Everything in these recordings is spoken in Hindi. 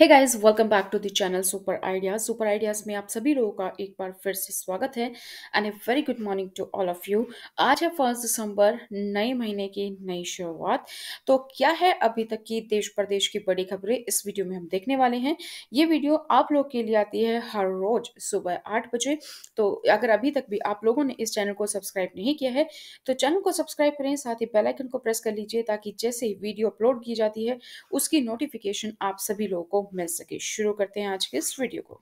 है guys welcome back to the channel super ideas super ideas में आप सभी लोगों का एक बार फिर से स्वागत है and a very good morning to all of you आज है फर्स्ट दिसंबर नए महीने की नई शुरुआत तो क्या है अभी तक की देश प्रदेश की बड़ी खबरें इस वीडियो में हम देखने वाले हैं ये वीडियो आप लोग के लिए आती है हर रोज सुबह आठ बजे तो अगर अभी तक भी आप लोगों ने इस चैनल को सब्सक्राइब नहीं किया है तो चैनल को सब्सक्राइब करें साथ ही बेलाइकन को प्रेस कर लीजिए ताकि जैसे ही वीडियो अपलोड की जाती है उसकी नोटिफिकेशन आप सभी लोगों को मिल सके शुरू करते हैं आज के इस वीडियो को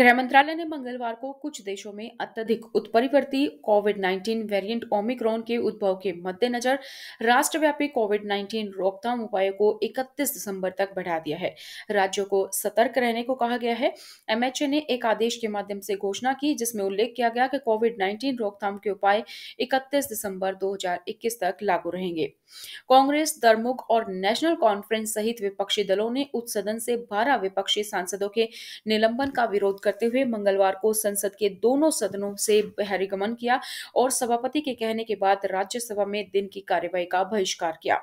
गृह मंत्रालय ने मंगलवार को कुछ देशों में अत्यधिक उत्परिवर्ती कोविड 19 वेरिएंट ओमिक्रॉन के उद्भव के मद्देनजर राष्ट्रव्यापी कोविड 19 रोकथाम उपायों को 31 दिसंबर तक बढ़ा दिया है राज्यों को सतर्क रहने को कहा गया है एमएचए ने एक आदेश के माध्यम से घोषणा की जिसमें उल्लेख किया गया कि कोविड नाइन्टीन रोकथाम के उपाय इकतीस दिसंबर दो तक लागू रहेंगे कांग्रेस दरमुख और नेशनल कॉन्फ्रेंस सहित विपक्षी दलों ने उच्च सदन से बारह विपक्षी सांसदों के निलंबन का विरोध कर करते हुए मंगलवार को संसद के दोनों सदनों से बहिर्गमन किया और सभापति के कहने के बाद राज्यसभा में दिन की कार्यवाही का बहिष्कार किया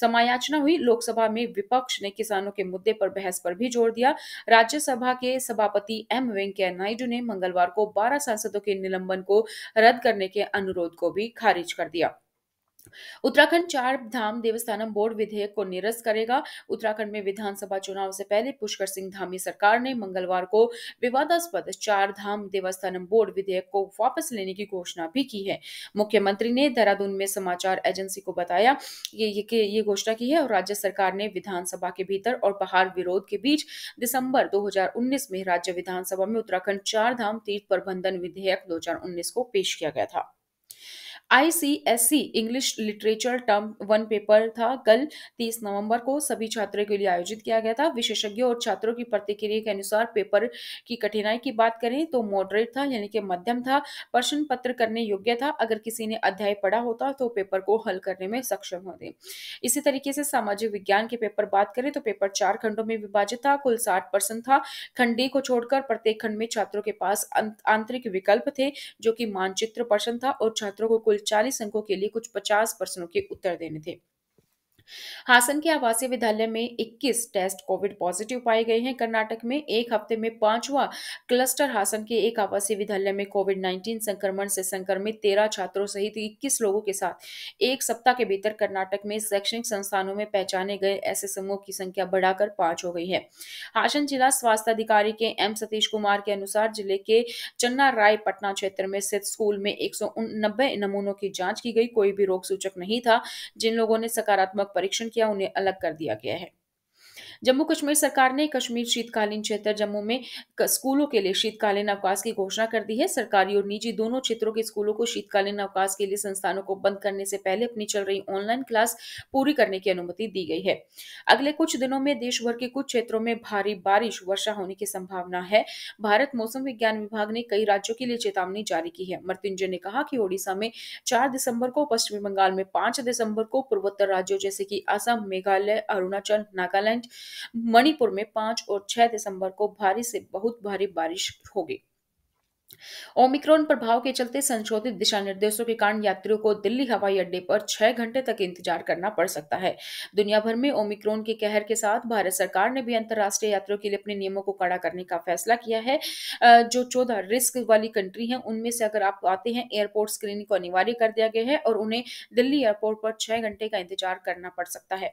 समायाचना हुई लोकसभा में विपक्ष ने किसानों के मुद्दे पर बहस पर भी जोर दिया राज्यसभा के सभापति एम वेंकैया नायडू ने मंगलवार को बारह सांसदों के निलंबन को रद्द करने के अनुरोध को भी खारिज कर दिया उत्तराखंड चार धाम देवस्थानम बोर्ड विधेयक को निरस्त करेगा उत्तराखंड में विधानसभा चुनाव से पहले पुष्कर सिंह धामी सरकार ने मंगलवार को विवादास्पद चार धाम देवस्थानम बोर्ड विधेयक को वापस लेने की घोषणा भी की है मुख्यमंत्री ने देहरादून में समाचार एजेंसी को बताया ये ये, ये घोषणा की है और राज्य सरकार ने विधानसभा के भीतर और बाहर विरोध के बीच दिसंबर दो में राज्य विधानसभा में उत्तराखंड चार धाम तीर्थ प्रबंधन विधेयक दो को पेश किया गया था ICSE English literature term one paper था कल 30 नवंबर को सभी छात्रों के लिए आयोजित किया गया था विशेषज्ञों और छात्रों की प्रतिक्रिया के अनुसार पेपर की कठिनाई की बात करें तो मॉडरेट था यानी कि मध्यम था प्रश्न पत्र करने योग्य था अगर किसी ने अध्याय पढ़ा होता तो पेपर को हल करने में सक्षम होते इसी तरीके से सामाजिक विज्ञान के पेपर बात करें तो पेपर चार खंडों में विभाजित था कुल साठ परसेंट था खंडी को छोड़कर प्रत्येक खंड में छात्रों के पास आंतरिक विकल्प थे जो कि मानचित्र प्रश्न था और छात्रों को कुल कुल चालीस अंकों के लिए कुछ पचास प्रश्नों के उत्तर देने थे हासन के आवासीय विद्यालय में 21 टेस्ट कोविड पॉजिटिव पाए गए हैं कर्नाटक में एक हफ्ते में पांचवा क्लस्टर हासन के एक आवासीय विद्यालय में कोविड 19 संक्रमण से संक्रमित तेरह छात्रों सहित 21 लोगों के साथ एक सप्ताह के भीतर कर्नाटक में शैक्षणिक संस्थानों में पहचाने गए ऐसे समूह की संख्या बढ़ाकर पांच हो गई है हासन जिला स्वास्थ्य अधिकारी के एम सतीश कुमार के अनुसार जिले के चन्ना राय पटना क्षेत्र में स्थित स्कूल में एक नमूनों की जांच की गई कोई भी रोग सूचक नहीं था जिन लोगों ने सकारात्मक परीक्षण किया उन्हें अलग कर दिया गया है जम्मू कश्मीर सरकार ने कश्मीर शीतकालीन क्षेत्र जम्मू में स्कूलों के लिए शीतकालीन अवकाश की घोषणा कर दी है सरकारी और निजी दोनों क्षेत्रों के स्कूलों को शीतकालीन अवकाश के लिए संस्थानों को बंद करने से पहले अपनी चल रही ऑनलाइन क्लास पूरी करने की अनुमति दी गई है अगले कुछ दिनों में देश भर के कुछ क्षेत्रों में भारी बारिश वर्षा होने की संभावना है भारत मौसम विज्ञान विभाग ने कई राज्यों के लिए चेतावनी जारी की है मृत्युंजय ने कहा कि ओडिशा में चार दिसंबर को पश्चिमी बंगाल में पांच दिसंबर को पूर्वोत्तर राज्यों जैसे कि असम मेघालय अरुणाचल नागालैंड मणिपुर में पांच और छह दिसंबर को भारी से बहुत भारी बारिश होगी ओमिक्रॉन प्रभाव के चलते संशोधित दिशा निर्देशों के कारण यात्रियों को दिल्ली हवाई अड्डे पर छह घंटे तक इंतजार करना पड़ सकता है दुनिया भर में ओमिक्रॉन के कहर के साथ भारत सरकार ने भी अंतर्राष्ट्रीय यात्रियों के लिए अपने नियमों को कड़ा करने का फैसला किया है जो चौदह रिस्क वाली कंट्री है उनमें से अगर आप आते हैं एयरपोर्ट स्क्रीनिंग को अनिवार्य कर दिया गया है और उन्हें दिल्ली एयरपोर्ट पर छह घंटे का इंतजार करना पड़ सकता है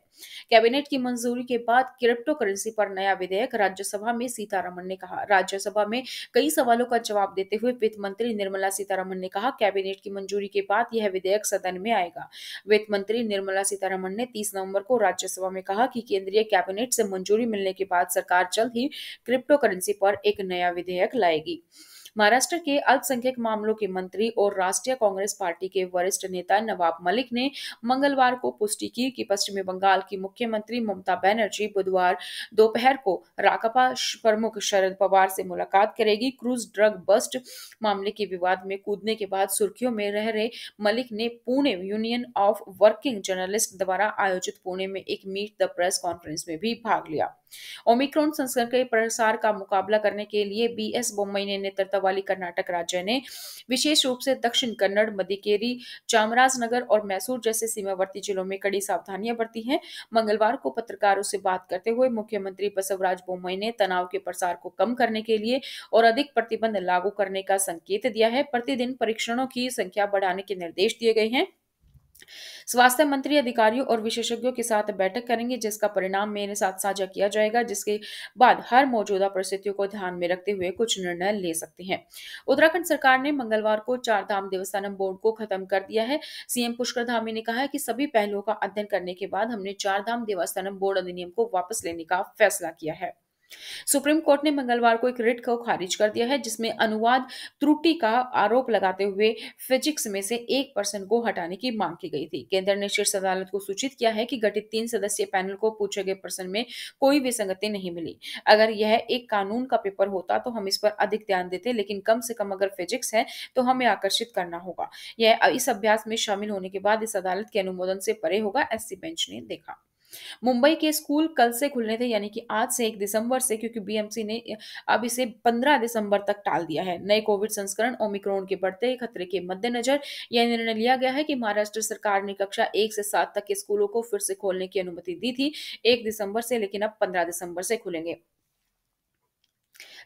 कैबिनेट की मंजूरी के बाद क्रिप्टो करेंसी पर नया विधेयक राज्यसभा में सीतारमन ने कहा राज्यसभा में कई सवालों का जवाब देते देते हुए वित्त मंत्री निर्मला सीतारमन ने कहा कैबिनेट की मंजूरी के बाद यह विधेयक सदन में आएगा वित्त मंत्री निर्मला सीतारमन ने तीस नवम्बर को राज्यसभा में कहा कि केंद्रीय कैबिनेट से मंजूरी मिलने के बाद सरकार जल्द ही क्रिप्टो करेंसी पर एक नया विधेयक लाएगी महाराष्ट्र के अल्पसंख्यक मामलों के मंत्री और राष्ट्रीय कांग्रेस पार्टी के वरिष्ठ नेता नवाब मलिक ने मंगलवार को पुष्टि की कि पश्चिमी बंगाल की मुख्यमंत्री ममता बनर्जी बुधवार दोपहर को राकपा प्रमुख शरद पवार से मुलाकात करेगी क्रूज ड्रग बस्ट मामले के विवाद में कूदने के बाद सुर्खियों में रह रहे मलिक ने Pune union of working journalist द्वारा आयोजित पुणे में एक मीट द प्रेस कॉन्फ्रेंस में भी भाग लिया ओमिक्रॉन संस्करण के प्रसार का मुकाबला करने के लिए बी एस बोम्बई ने नेतृत्व वाली कर्नाटक राज्य ने विशेष रूप से दक्षिण कन्नड़ मदिकेरी चामराजनगर और मैसूर जैसे सीमावर्ती जिलों में कड़ी सावधानियां बरती हैं मंगलवार को पत्रकारों से बात करते हुए मुख्यमंत्री बसवराज बोम्बई ने तनाव के प्रसार को कम करने के लिए और अधिक प्रतिबंध लागू करने का संकेत दिया है प्रतिदिन परीक्षणों की संख्या बढ़ाने के निर्देश दिए गए हैं स्वास्थ्य मंत्री अधिकारियों और विशेषज्ञों के साथ बैठक करेंगे जिसका परिणाम मेरे साथ साझा किया जाएगा जिसके बाद हर मौजूदा परिस्थितियों को ध्यान में रखते हुए कुछ निर्णय ले सकते हैं उत्तराखंड सरकार ने मंगलवार को चार धाम देवस्थानम बोर्ड को खत्म कर दिया है सीएम पुष्कर धामी ने कहा कि सभी पहलुओं का अध्ययन करने के बाद हमने चार धाम देवस्थानम बोर्ड अधिनियम को वापस लेने का फैसला किया है सुप्रीम कोर्ट ने मंगलवार को एक रिट को खारिज कर दिया है जिसमें अनुवाद त्रुटि का आरोप लगाते हुए फिजिक्स में से एक पर्सन को हटाने की मांग की गई थी केंद्र ने शीर्ष अदालत को सूचित किया है कि गठित तीन सदस्यीय पैनल को पूछे गए पर्सन में कोई विसंगति नहीं मिली अगर यह एक कानून का पेपर होता तो हम इस पर अधिक ध्यान देते लेकिन कम से कम अगर फिजिक्स है तो हमें आकर्षित करना होगा यह इस अभ्यास में शामिल होने के बाद इस अदालत के अनुमोदन से परे होगा एससी बेंच ने देखा मुंबई के स्कूल कल से खुलने थे यानी कि आज से एक दिसंबर से क्योंकि बीएमसी ने अब इसे पंद्रह दिसंबर तक टाल दिया है नए कोविड संस्करण ओमिक्रोन के बढ़ते खतरे के मद्देनजर यह निर्णय लिया गया है कि महाराष्ट्र सरकार ने कक्षा एक से सात तक के स्कूलों को फिर से खोलने की अनुमति दी थी एक दिसंबर से लेकिन अब पंद्रह दिसंबर से खुलेंगे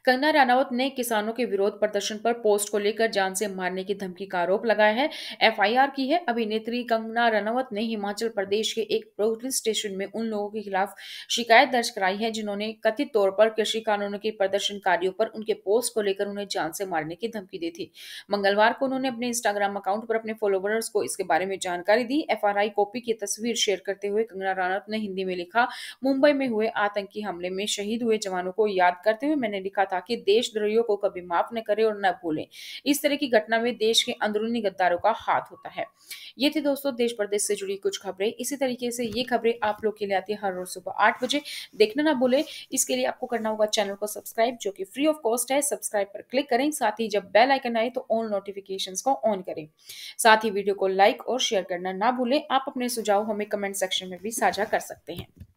कंगना रानावत ने किसानों के विरोध प्रदर्शन पर पोस्ट को लेकर जान से मारने की धमकी का आरोप लगाया है एफआईआर की है अभिनेत्री कंगना रानावत ने हिमाचल प्रदेश के एक पुलिस स्टेशन में उन लोगों के खिलाफ शिकायत दर्ज कराई है जिन्होंने कथित तौर पर कृषि कानूनों के प्रदर्शनकारियों पर उनके पोस्ट को लेकर उन्हें जान से मारने की धमकी दी थी मंगलवार को उन्होंने अपने इंस्टाग्राम अकाउंट पर अपने फॉलोवर्स को इसके बारे में जानकारी दी एफ कॉपी की तस्वीर शेयर करते हुए कंगना रानावत ने हिंदी में लिखा मुंबई में हुए आतंकी हमले में शहीद हुए जवानों को याद करते हुए मैंने लिखा था ताकि देशद्रोहियों को कभी माफ न करे और न भूले इस तरह की घटना में देश के अंदरूनी गद्दारों का हाथ होता है ये थे दोस्तों देश प्रदेश से जुड़ी कुछ खबरें इसी तरीके से ये खबरें आप लोग के लिए आती है हर रोज सुबह आठ बजे देखना ना भूले इसके लिए आपको करना होगा चैनल को सब्सक्राइब जो कि फ्री ऑफ कॉस्ट है सब्सक्राइब पर क्लिक करें साथ ही जब बेल आइकन आए तो ऑल नोटिफिकेशन को ऑन करें साथ ही वीडियो को लाइक और शेयर करना ना भूलें आप अपने सुझाव हमें कमेंट सेक्शन में भी साझा कर सकते हैं